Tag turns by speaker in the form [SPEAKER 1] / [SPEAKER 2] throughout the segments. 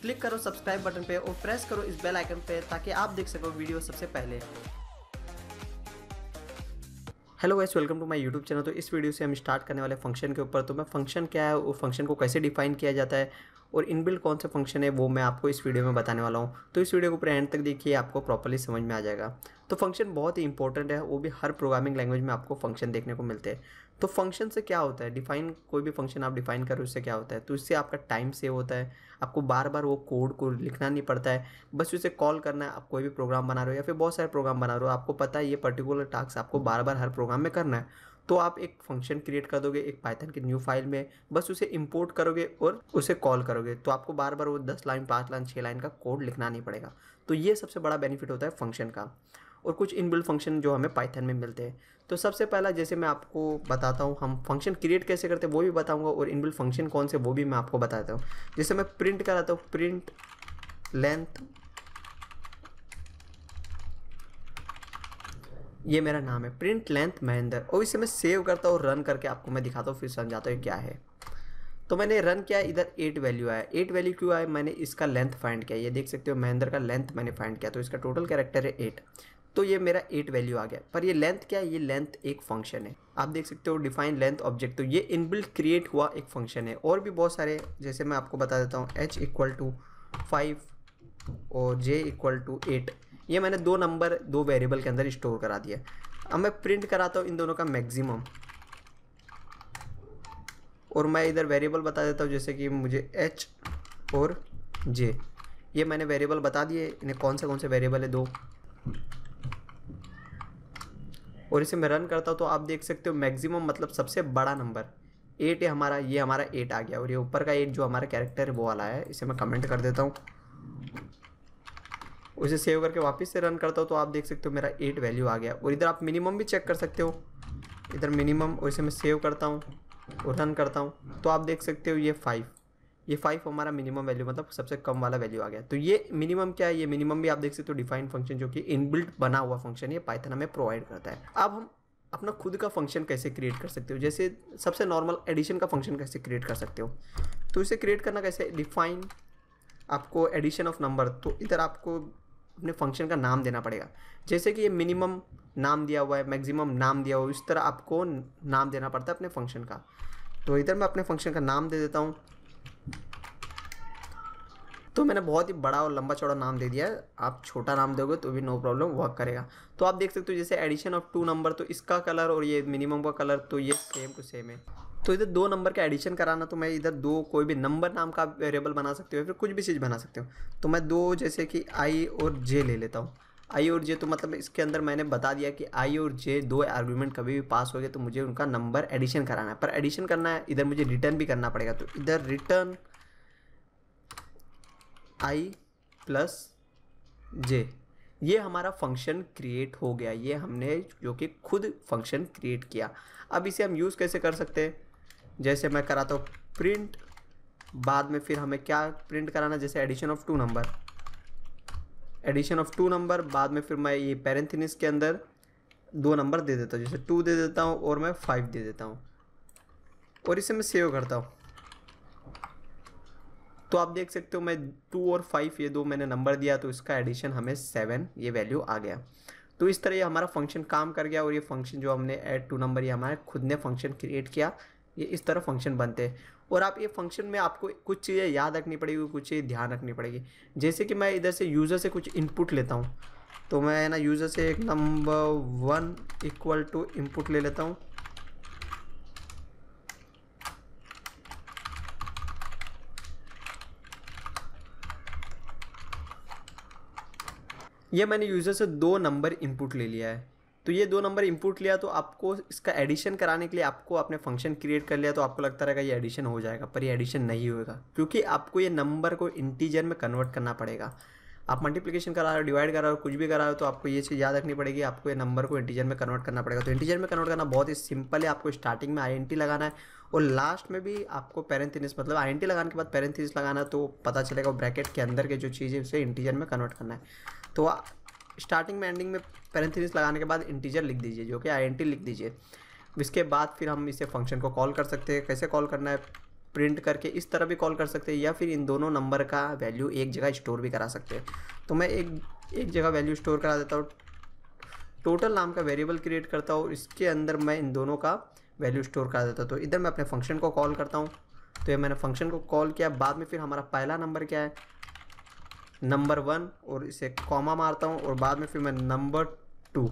[SPEAKER 1] click करो subscribe button पे और प्रेस करो इस बेल आइकन पे ताकि आप देख सको वीडियो सबसे पहले hello guys welcome to my YouTube channel तो इस वीडियो से हम स्टार्ट करने वाले फंक्शन के ऊपर तो मैं फंक्शन क्या है वो फंक्शन को कैसे डिफाइन किया जाता है और इनबिल्ड कौन सा फंक्शन है वो मैं आपको इस वीडियो में बताने वाला हूँ तो इस वीडियो को पूरे एंड तक देखिए आपको प्रॉपरली समझ में आ जाएगा तो फंक्शन बहुत ही इंपॉर्टेंट है वो भी हर प्रोग्रामिंग लैंग्वेज में आपको फंक्शन देखने को मिलते हैं तो फंक्शन से क्या होता है डिफाइन कोई भी फंक्शन आप डिफाइन करो उससे क्या होता है तो इससे आपका टाइम सेव होता है आपको बार बार वो कोड को लिखना नहीं पड़ता है बस उसे कॉल करना है आप कोई भी प्रोग्राम बना रहे हो या फिर बहुत सारे प्रोग्राम बना रहे हो आपको पता है ये पर्टिकुलर टास्क आपको बार बार हर प्रोग्राम में करना है तो आप एक फंक्शन क्रिएट कर दोगे एक पाइथन की न्यू फाइल में बस उसे इम्पोर्ट करोगे और उसे कॉल करोगे तो आपको बार बार वो दस लाइन पाँच लाइन छः लाइन का कोड लिखना नहीं पड़ेगा तो ये सबसे बड़ा बेनिफिट होता है फंक्शन का और कुछ इन फंक्शन जो हमें पाइथन में मिलते हैं तो सबसे पहला जैसे मैं आपको बताता हूँ हम फंक्शन क्रिएट कैसे करते हैं वो भी बताऊँगा और इन फंक्शन कौन से वो भी मैं आपको बताता हूँ जैसे मैं प्रिंट कराता हूँ प्रिंट लेंथ ये मेरा नाम है प्रिंट लेंथ महेंद्र और इसे मैं सेव करता हूँ रन करके आपको मैं दिखाता हूँ फिर समझाता हूँ क्या है तो मैंने रन किया इधर एट वैल्यू आया एट वैल्यू क्यों आया मैंने इसका लेंथ फाइंड किया ये देख सकते हो महेंद्र का लेंथ मैंने फाइंड किया तो इसका टोटल कैरेक्टर है एट तो ये मेरा एट वैल्यू आ गया पर ये लेंथ क्या है ये लेंथ एक फंक्शन है आप देख सकते हो डिफाइन लेंथ ऑब्जेक्ट तो ये इनबिल्ट क्रिएट हुआ एक फंक्शन है और भी बहुत सारे जैसे मैं आपको बता देता हूँ एच इक्वल टू फाइव और जे इक्वल टू एट ये मैंने दो नंबर दो वेरिएबल के अंदर स्टोर करा दिया अब मैं प्रिंट कराता हूँ इन दोनों का मैक्सिमम और मैं इधर वेरिएबल बता देता हूँ जैसे कि मुझे एच और जे ये मैंने वेरिएबल बता दिए इन्हें कौन से कौन से वेरिएबल है दो और इसे मैं रन करता हूँ तो आप देख सकते हो मैक्सिमम मतलब सबसे बड़ा नंबर एट है हमारा ये हमारा एट आ गया और ये ऊपर का एट जो हमारा कैरेक्टर है वो वाला है इसे मैं कमेंट कर देता हूँ उसे सेव करके वापस से रन करता हूँ तो आप देख सकते हो मेरा एट वैल्यू आ गया और इधर आप मिनिमम भी चेक कर सकते हो इधर मिनिमम और इसे मैं सेव करता हूँ और रन करता हूँ तो आप देख सकते हो ये फाइव ये फाइव हमारा मिनिमम वैल्यू मतलब सबसे कम वाला वैल्यू आ गया तो ये मिनिमम क्या है ये मिनिमम भी आप देख सकते हो डिफाइंड फंक्शन जो कि इनबिल्ट बना हुआ फंक्शन ये पाइथन हमें प्रोवाइड करता है अब हम अपना खुद का फंक्शन कैसे क्रिएट कर सकते हो जैसे सबसे नॉर्मल एडिशन का फंक्शन कैसे क्रिएट कर सकते हो तो इसे क्रिएट करना कैसे डिफाइन आपको एडिशन ऑफ नंबर तो इधर आपको अपने फंक्शन का नाम देना पड़ेगा जैसे कि ये मिनिमम नाम दिया हुआ है मैक्सिमम नाम दिया हुआ है इस तरह आपको नाम देना पड़ता है अपने फंक्शन का तो इधर मैं अपने फंक्शन का नाम दे देता हूँ तो मैंने बहुत ही बड़ा और लंबा चौड़ा नाम दे दिया है आप छोटा नाम दोगे तो भी नो प्रॉब्लम वर्क करेगा तो आप देख सकते हो जैसे एडिशन ऑफ टू नंबर तो इसका कलर और ये मिनिमम का कलर तो ये सेम टू सेम है तो इधर दो नंबर का एडिशन कराना तो मैं इधर दो कोई भी नंबर नाम का वेरिएबल बना सकते हो फिर कुछ भी चीज़ बना सकते हो तो मैं दो जैसे कि आई और जे ले लेता हूँ आई और जे तो मतलब इसके अंदर मैंने बता दिया कि आई और जे दो आर्गूमेंट कभी भी पास हो गए तो मुझे उनका नंबर एडिशन कराना है पर एडिशन करना है इधर मुझे रिटर्न भी करना पड़ेगा तो इधर रिटर्न आई प्लस जे ये हमारा फंक्शन क्रिएट हो गया ये हमने जो कि खुद फंक्शन क्रिएट किया अब इसे हम यूज़ कैसे कर सकते हैं जैसे मैं कराता हूँ प्रिंट बाद में फिर हमें क्या प्रिंट कराना जैसे addition of two number addition of two number बाद में फिर मैं ये पेरेंथिनिस के अंदर दो नंबर दे देता हूँ जैसे टू दे देता हूँ और मैं फाइव दे देता हूँ और इसे मैं सेव करता हूँ तो आप देख सकते हो मैं टू और फाइव ये दो मैंने नंबर दिया तो इसका एडिशन हमें सेवन ये वैल्यू आ गया तो इस तरह ये हमारा फंक्शन काम कर गया और ये फंक्शन जो हमने एड टू नंबर ये हमारे खुद ने फंक्शन क्रिएट किया ये इस तरह फंक्शन बनते हैं और आप ये फंक्शन में आपको कुछ चीज़ें याद रखनी पड़ेगी कुछ चीज़ें ध्यान रखनी पड़ेगी जैसे कि मैं इधर से यूज़र से कुछ इनपुट लेता हूँ तो मैं ना यूज़र से एक number one equal to input ले लेता हूँ ये मैंने यूज़र से दो नंबर इनपुट ले लिया है तो ये दो नंबर इनपुट लिया तो आपको इसका एडिशन कराने के लिए आपको अपने फंक्शन क्रिएट कर लिया तो आपको लगता रहेगा ये एडिशन हो जाएगा पर ये एडिशन नहीं होगा क्योंकि आपको ये नंबर को इंटीजर में कन्वर्ट करना पड़ेगा आप मल्टीप्लिकेशन करा रहे हो डिवाइड करा रहे हो कुछ भी करा रहे हो तो आपको ये चीज़ याद रखनी पड़ेगी आपको ये नंबर को इंटीजर में कन्वर्ट करना पड़ेगा तो इंटीजर में कन्वर्ट करना बहुत ही सिंपल है आपको स्टार्टिंग में आई लगाना है और लास्ट में भी आपको पेरेंथिनिस मतलब आई लगाने के बाद पेरेंथिनिस लगाना है तो पता चलेगा ब्रैकेट के अंदर के जो चीज़ है उसे इंटीजर में कन्वर्ट करना है तो स्टार्टिंग में एंडिंग में पैरेंथिस लगाने के बाद इंटीजर लिख दीजिए जो कि आई लिख दीजिए इसके बाद फिर हम इसे फंक्शन को कॉल कर सकते हैं कैसे कॉल करना है प्रिंट करके इस तरह भी कॉल कर सकते हैं या फिर इन दोनों नंबर का वैल्यू एक जगह स्टोर भी करा सकते हैं तो मैं एक एक जगह वैल्यू स्टोर करा देता हूँ टोटल नाम का वेरिएबल क्रिएट करता हूँ इसके अंदर मैं इन दोनों का वैल्यू स्टोर करा देता हूँ तो इधर मैं अपने फंक्शन को कॉल करता हूँ तो ये मैंने फंक्शन को कॉल किया बाद में फिर हमारा पहला नंबर क्या है नंबर वन और इसे कॉमा मारता हूँ और बाद में फिर मैं नंबर टू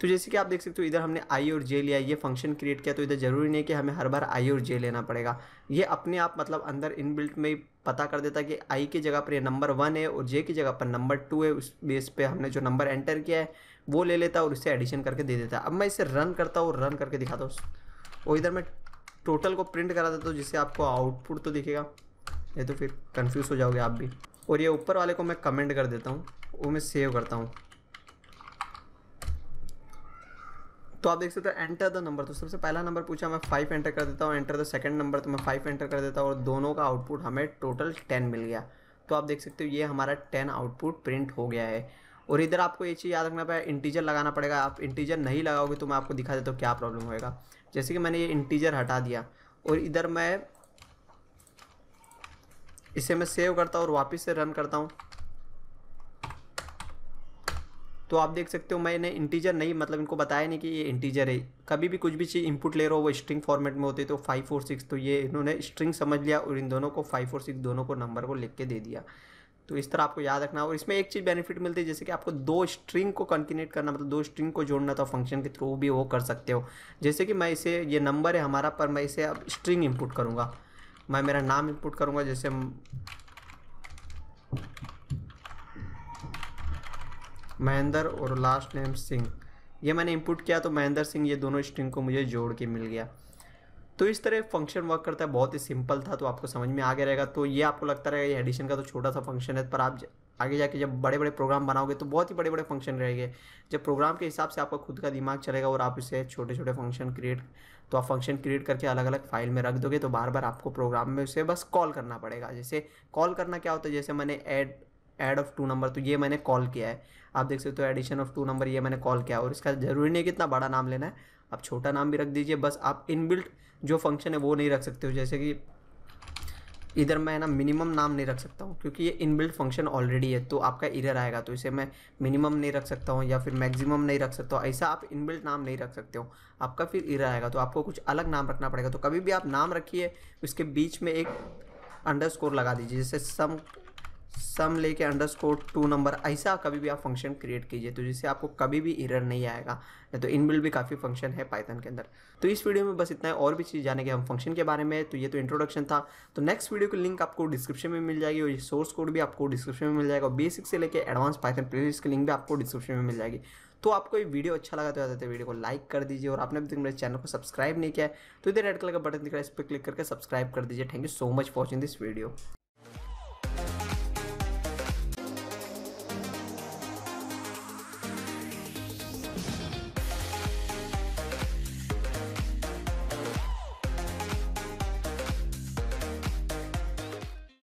[SPEAKER 1] तो जैसे कि आप देख सकते हो इधर हमने आई और जे लिया ये फंक्शन क्रिएट किया तो इधर ज़रूरी नहीं है कि हमें हर बार आई और जे लेना पड़ेगा ये अपने आप मतलब अंदर इनबिल्ट में ही पता कर देता है कि आई की जगह पर ये नंबर वन है और जे की जगह पर नंबर टू है उस बेस पे हमने जो नंबर एंटर किया है वो ले लेता है और उससे एडिशन करके दे देता है अब मैं इसे रन करता हूँ रन करके दिखाता हूँ और इधर मैं टोटल को प्रिंट करा देता हूँ जिससे आपको आउटपुट तो दिखेगा नहीं तो फिर कन्फ्यूज़ हो जाओगे आप भी और ये ऊपर वाले को मैं कमेंट कर देता हूँ वो मैं सेव करता हूँ तो आप देख सकते हो एंटर द नंबर तो सबसे पहला नंबर पूछा मैं फाइव एंटर कर देता हूँ एंटर द सेकंड नंबर तो मैं फाइव एंटर कर देता हूँ और दोनों का आउटपुट हमें टोटल टेन मिल गया तो आप देख सकते हो ये हमारा टेन आउटपुट प्रिंट हो गया है और इधर आपको ये चीज़ याद रखना पड़ेगा इंटीजर लगाना पड़ेगा आप इंटीजर नहीं लगाओगे तो मैं आपको दिखा देता हूँ क्या प्रॉब्लम होएगा जैसे कि मैंने ये इंटीजर हटा दिया और इधर मैं इसे मैं सेव करता हूँ और वापस से रन करता हूँ तो आप देख सकते हो मैंने इंटीजर नहीं मतलब इनको बताया नहीं कि ये इंटीजर है कभी भी कुछ भी चीज़ इनपुट ले रहे हो वो स्ट्रिंग फॉर्मेट में होती है तो फाइव फोर सिक्स तो ये इन्होंने स्ट्रिंग समझ लिया और इन दोनों को फाइव फोर सिक्स दोनों को नंबर को लिख के दे दिया तो इस तरह आपको याद रखना और इसमें एक चीज़ बेनिफिट मिलती है जैसे कि आपको दो स्ट्रिंग को कंटिनेट करना मतलब दो स्ट्रिंग को जोड़ना था फंक्शन के थ्रू भी वो कर सकते हो जैसे कि मैं इसे ये नंबर है हमारा पर मैं इसे अब स्ट्रिंग इनपुट करूँगा मैं मेरा नाम इनपुट करूंगा जैसे महेंद्र और लास्ट नेम सिंह ये मैंने इनपुट किया तो महेंद्र सिंह ये दोनों स्ट्रिंग को मुझे जोड़ के मिल गया तो इस तरह फंक्शन वर्क करता है बहुत ही सिंपल था तो आपको समझ में आगे रहेगा तो ये आपको लगता रहेगा ये एडिशन का तो छोटा सा फंक्शन है पर आप आगे जाके जब बड़े बड़े प्रोग्राम बनाओगे तो बहुत ही बड़े बड़े फंक्शन रहेंगे जब प्रोग्राम के हिसाब से आपका खुद का दिमाग चलेगा और आप इसे छोटे छोटे फंक्शन क्रिएट तो आप फंक्शन क्रिएट करके अलग अलग फाइल में रख दोगे तो बार बार आपको प्रोग्राम में उसे बस कॉल करना पड़ेगा जैसे कॉल करना क्या होता है जैसे मैंने add add of two number तो ये मैंने कॉल किया है आप देख सकते हो एडिशन ऑफ टू नंबर ये मैंने कॉल किया और इसका ज़रूरी नहीं है कितना बड़ा नाम लेना है आप छोटा नाम भी रख दीजिए बस आप इनबिल्ट जो फंक्शन है वो नहीं रख सकते हो जैसे कि इधर मैं ना मिनिमम नाम नहीं रख सकता हूँ क्योंकि ये इनबिल्ट फंक्शन ऑलरेडी है तो आपका इरर आएगा तो इसे मैं मिनिमम नहीं रख सकता हूँ या फिर मैक्सिमम नहीं रख सकता हूँ ऐसा आप इनबिल्ट नाम नहीं रख सकते हो आपका फिर इरर आएगा तो आपको कुछ अलग नाम रखना पड़ेगा तो कभी भी आप नाम रखिए उसके बीच में एक अंडर लगा दीजिए जैसे सम सम लेके अंडरस्कोर टू नंबर ऐसा कभी भी आप फंक्शन क्रिएट कीजिए तो जिससे आपको कभी भी इरर नहीं आएगा नहीं तो इनबिल्ड भी काफ़ी फंक्शन है पाइथन के अंदर तो इस वीडियो में बस इतना है और भी चीज़ जाने के हम फंक्शन के बारे में तो ये तो इंट्रोडक्शन था तो नेक्स्ट वीडियो की लिंक आपको डिस्क्रिप्शन में मिल जाएगी और सोर्स कोड भी आपको डिस्क्रिप्शन में मिल जाएगा बेसिक से लेकर एडवांस पाइथन प्लेलिस्ट की लिंक भी आपको डिस्क्रिप्शन में मिल जाएगी तो आपको ये वीडियो अच्छा लगा तो आते वीडियो को लाइक कर दीजिए और आपने अभी तक मेरे चैनल को सब्सक्राइब नहीं किया तो इधर रेड कलर का बटन दिख रहा है इस पर क्लिक करके सब्सक्राइब कर दीजिए thank you so much for watching this video